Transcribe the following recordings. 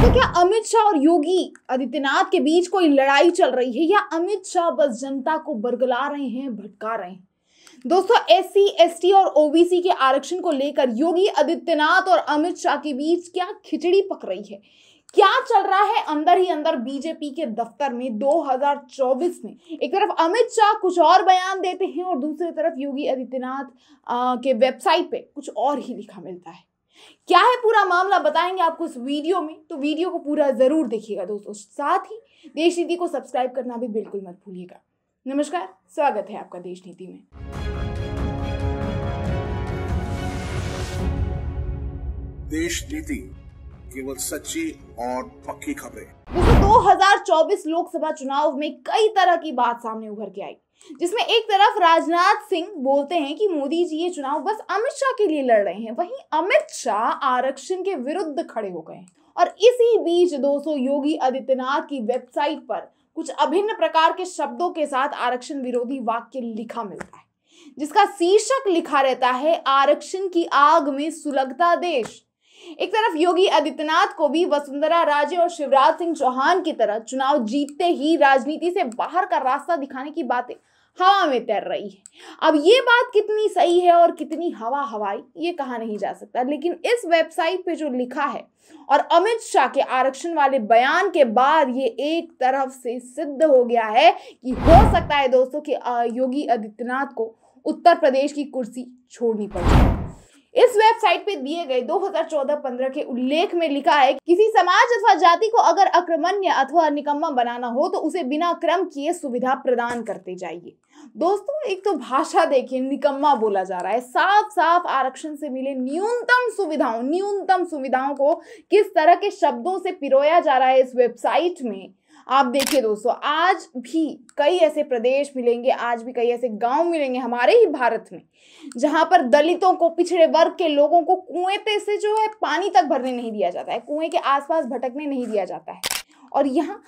तो क्या अमित शाह और योगी आदित्यनाथ के बीच कोई लड़ाई चल रही है या अमित शाह बस जनता को बरगला रहे हैं भटका रहे हैं दोस्तों एस सी एस टी और ओबीसी के आरक्षण को लेकर योगी आदित्यनाथ और अमित शाह के बीच क्या खिचड़ी पक रही है क्या चल रहा है अंदर ही अंदर बीजेपी के दफ्तर में 2024 में एक तरफ अमित शाह कुछ और बयान देते हैं और दूसरी तरफ योगी आदित्यनाथ के वेबसाइट पे कुछ और ही लिखा मिलता है क्या है पूरा मामला बताएंगे आपको इस वीडियो में तो वीडियो को पूरा ज़रूर देखिएगा दोस्तों साथ ही देश नीति को सब्सक्राइब करना भी बिल्कुल मत भूलिएगा नमस्कार स्वागत है आपका देश नीति में देश नीति केवल सच्ची और पक्की खबरें दो हजार लोकसभा चुनाव में कई तरह की बात सामने उभर के आई जिसमें एक तरफ राजनाथ सिंह बोलते हैं कि मोदी जी ये चुनाव बस अमित शाह के लिए लड़ रहे हैं वहीं अमित शाह आरक्षण के विरुद्ध खड़े हो गए हैं और इसी बीच दोस्तों योगी आदित्यनाथ की वेबसाइट पर कुछ अभिन्न प्रकार के शब्दों के साथ आरक्षण विरोधी वाक्य लिखा मिलता है जिसका शीर्षक लिखा रहता है आरक्षण की आग में सुलगता देश एक तरफ योगी आदित्यनाथ को भी वसुंधरा राजे और शिवराज सिंह चौहान की तरह चुनाव जीतते ही राजनीति से बाहर का रास्ता दिखाने की बातें हवा में तैर रही है अब ये बात कितनी सही है और कितनी हवा हवाई ये कहा नहीं जा सकता लेकिन इस वेबसाइट पे जो लिखा है और अमित शाह के आरक्षण वाले बयान के बाद ये एक तरफ से सिद्ध हो गया है कि हो सकता है दोस्तों कि योगी आदित्यनाथ को उत्तर प्रदेश की कुर्सी छोड़नी पड़ जाए इस वेबसाइट पे दिए गए 2014-15 के उल्लेख में लिखा है किसी समाज अथवा जाति को अगर अक्रमण्य अथवा निकम्मा बनाना हो तो उसे बिना क्रम किए सुविधा प्रदान करते जाइए दोस्तों एक तो भाषा देखिए निकम्मा बोला जा रहा है साफ साफ आरक्षण से मिले न्यूनतम सुविधाओं न्यूनतम सुविधाओं को किस तरह के शब्दों से पिरोया जा रहा है इस वेबसाइट में आप देखिए दोस्तों आज भी कई ऐसे प्रदेश मिलेंगे आज भी कई ऐसे गांव मिलेंगे हमारे ही भारत में जहां पर दलितों को पिछड़े वर्ग के लोगों को कुएं पे से जो है पानी तक भरने नहीं दिया जाता है कुएं के आसपास भटकने नहीं दिया जाता है और यहाँ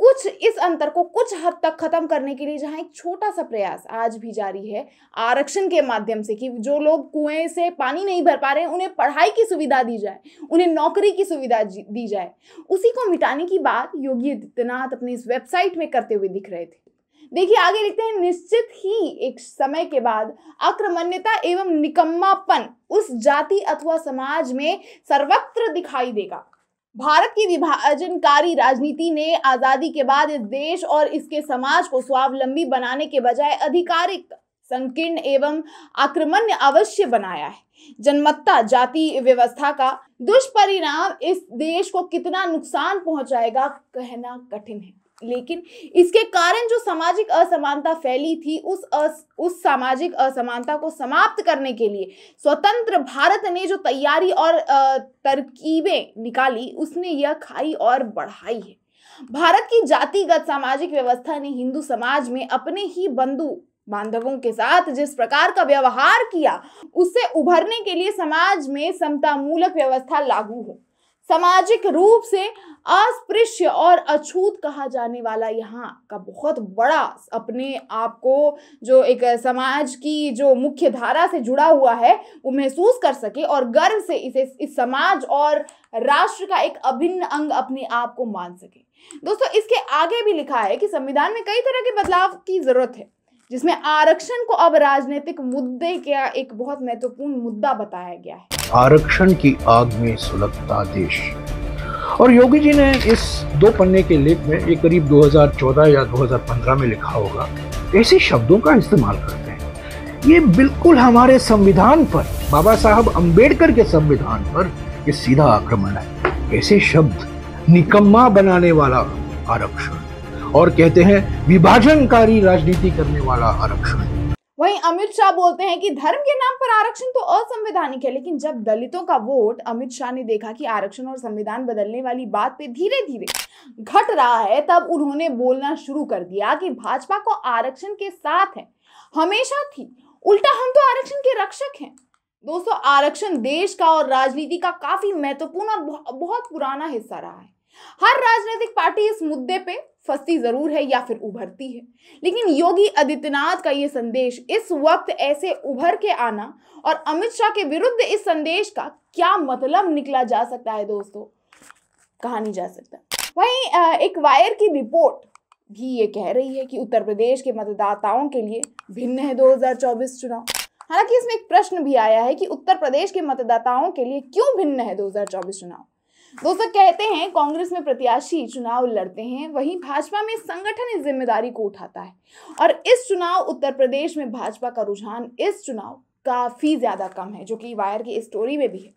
कुछ इस अंतर को कुछ हद तक खत्म करने के लिए जहाँ एक छोटा सा प्रयास आज भी जारी है आरक्षण के माध्यम से कि जो लोग कुएं से पानी नहीं भर पा रहे हैं उन्हें पढ़ाई की सुविधा दी जाए उन्हें नौकरी की सुविधा दी जाए उसी को मिटाने की बात योगी आदित्यनाथ अपने इस वेबसाइट में करते हुए दिख रहे थे देखिए आगे लिखते हैं निश्चित ही एक समय के बाद आक्रमण्यता एवं निकम्मापन उस जाति अथवा समाज में सर्वत्र दिखाई देगा भारत की विभाजनकारी राजनीति ने आज़ादी के बाद इस देश और इसके समाज को स्वावलंबी बनाने के बजाय आधिकारिक संकीर्ण एवं आक्रमण अवश्य बनाया है जनमत्ता जाति व्यवस्था का दुष्परिणाम इस देश को कितना नुकसान पहुंचाएगा कहना कठिन है लेकिन इसके कारण जो सामाजिक असमानता फैली थी उस अस, उस सामाजिक असमानता को समाप्त करने के लिए स्वतंत्र भारत ने जो तैयारी और तरकीबें निकाली उसने यह खाई और बढ़ाई है भारत की जातिगत सामाजिक व्यवस्था ने हिंदू समाज में अपने ही बंधु बांधवों के साथ जिस प्रकार का व्यवहार किया उससे उभरने के लिए समाज में समता मूलक व्यवस्था लागू हो सामाजिक रूप से अस्पृश्य और अछूत कहा जाने वाला यहाँ का बहुत बड़ा अपने आप को जो एक समाज की जो मुख्य धारा से जुड़ा हुआ है वो महसूस कर सके और गर्व से इसे इस समाज और राष्ट्र का एक अभिन्न अंग अपने आप को मान सके दोस्तों इसके आगे भी लिखा है कि संविधान में कई तरह के बदलाव की जरूरत है जिसमें आरक्षण को अब राजनीतिक मुद्दे का एक बहुत महत्वपूर्ण मुद्दा बताया गया है आरक्षण की आग में सुलगता देश और योगी जी ने इस दो पन्ने के लेख में ये करीब 2014 या 2015 में लिखा होगा ऐसे शब्दों का इस्तेमाल करते हैं ये बिल्कुल हमारे संविधान पर बाबा साहब अंबेडकर के संविधान पर ये सीधा आक्रमण है ऐसे शब्द निकम्मा बनाने वाला आरक्षण और कहते हैं विभाजनकारी राजनीति करने वाला आरक्षण वहीं अमित शाह बोलते हैं कि धर्म के नाम पर आरक्षण तो असंवैधानिक है लेकिन जब दलितों का वोट अमित शाह ने देखा कि आरक्षण और संविधान बदलने वाली बात पे धीरे धीरे घट रहा है तब उन्होंने बोलना शुरू कर दिया कि भाजपा को आरक्षण के साथ है हमेशा थी उल्टा हम तो आरक्षण के रक्षक हैं दोस्तों आरक्षण देश का और राजनीति का काफी महत्वपूर्ण और बहुत पुराना हिस्सा रहा है हर राजनीतिक पार्टी इस मुद्दे पे फंसती जरूर है या फिर उभरती है लेकिन योगी आदित्यनाथ का ये संदेश इस वक्त ऐसे उभर के आना और अमित शाह के विरुद्ध इस संदेश का क्या मतलब निकला जा सकता है दोस्तों कहा नहीं जा सकता वहीं एक वायर की रिपोर्ट भी ये कह रही है कि उत्तर प्रदेश के मतदाताओं के लिए भिन्न है 2024 चुनाव हालांकि इसमें एक प्रश्न भी आया है कि उत्तर प्रदेश के मतदाताओं के लिए क्यों भिन्न है 2024 चुनाव दोस्तों कहते हैं कांग्रेस में प्रत्याशी चुनाव लड़ते हैं वहीं भाजपा में संगठन इस जिम्मेदारी को उठाता है और इस चुनाव उत्तर प्रदेश में भाजपा का रुझान इस चुनाव काफ़ी ज़्यादा कम है जो कि वायर की स्टोरी में भी है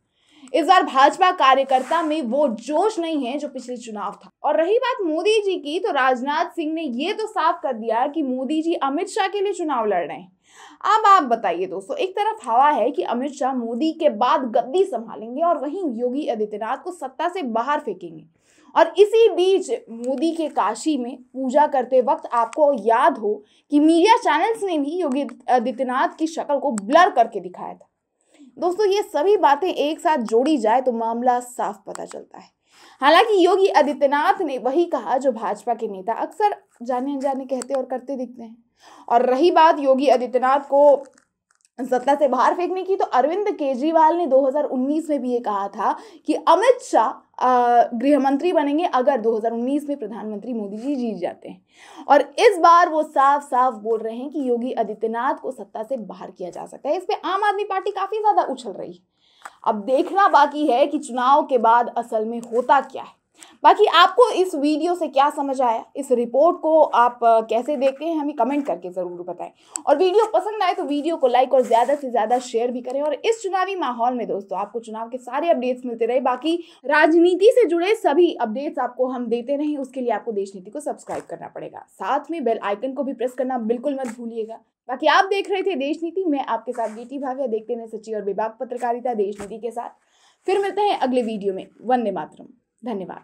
इस बार भाजपा कार्यकर्ता में वो जोश नहीं है जो पिछले चुनाव था और रही बात मोदी जी की तो राजनाथ सिंह ने ये तो साफ कर दिया कि मोदी जी अमित शाह के लिए चुनाव लड़ रहे हैं अब आप बताइए दोस्तों एक तरफ हवा है कि अमित शाह मोदी के बाद गद्दी संभालेंगे और वहीं योगी आदित्यनाथ को सत्ता से बाहर फेंकेंगे और इसी बीच मोदी के काशी में पूजा करते वक्त आपको याद हो कि मीडिया चैनल्स ने भी योगी आदित्यनाथ की शक्ल को ब्लर करके दिखाया था दोस्तों ये सभी बातें एक साथ जोड़ी जाए तो मामला साफ पता चलता है हालांकि योगी आदित्यनाथ ने वही कहा जो भाजपा के नेता अक्सर जाने अनजाने कहते और करते दिखते हैं और रही बात योगी आदित्यनाथ को सत्ता से बाहर फेंकने की तो अरविंद केजरीवाल ने 2019 में भी ये कहा था कि अमित शाह गृहमंत्री बनेंगे अगर 2019 में प्रधानमंत्री मोदी जी जीत जाते हैं और इस बार वो साफ साफ बोल रहे हैं कि योगी आदित्यनाथ को सत्ता से बाहर किया जा सकता है इस पर आम आदमी पार्टी काफ़ी ज़्यादा उछल रही है अब देखना बाकी है कि चुनाव के बाद असल में होता क्या है बाकी आपको इस वीडियो से क्या समझ आया इस रिपोर्ट को आप कैसे देखते हैं हमें कमेंट करके ज़रूर बताएं और वीडियो पसंद आए तो वीडियो को लाइक और ज़्यादा से ज़्यादा शेयर भी करें और इस चुनावी माहौल में दोस्तों आपको चुनाव के सारे अपडेट्स मिलते रहे बाकी राजनीति से जुड़े सभी अपडेट्स आपको हम देते रहें उसके लिए आपको देश नीति को सब्सक्राइब करना पड़ेगा साथ में बेल आइकन को भी प्रेस करना बिल्कुल मत भूलिएगा बाकी आप देख रहे थे देश नीति मैं आपके साथ बेटी भाविया देखते हैं सची और विभाग पत्रकारिता देश नीति के साथ फिर मिलते हैं अगले वीडियो में वंदे मातरम धन्यवाद